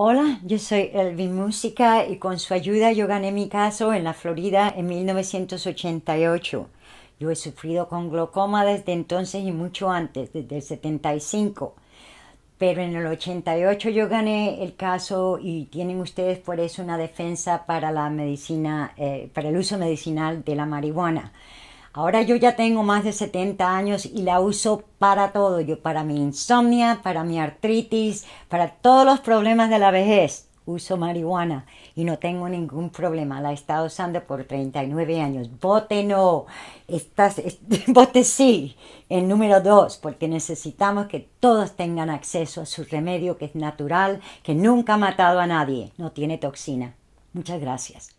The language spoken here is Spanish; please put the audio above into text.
Hola, yo soy Elvin Música y con su ayuda yo gané mi caso en la Florida en 1988. Yo he sufrido con glaucoma desde entonces y mucho antes, desde el 75. Pero en el 88 yo gané el caso y tienen ustedes por eso una defensa para la medicina, eh, para el uso medicinal de la marihuana. Ahora yo ya tengo más de 70 años y la uso para todo, yo para mi insomnia, para mi artritis, para todos los problemas de la vejez. Uso marihuana y no tengo ningún problema. La he estado usando por 39 años. Bote no. Estás, bote sí. El número dos, porque necesitamos que todos tengan acceso a su remedio que es natural, que nunca ha matado a nadie, no tiene toxina. Muchas gracias.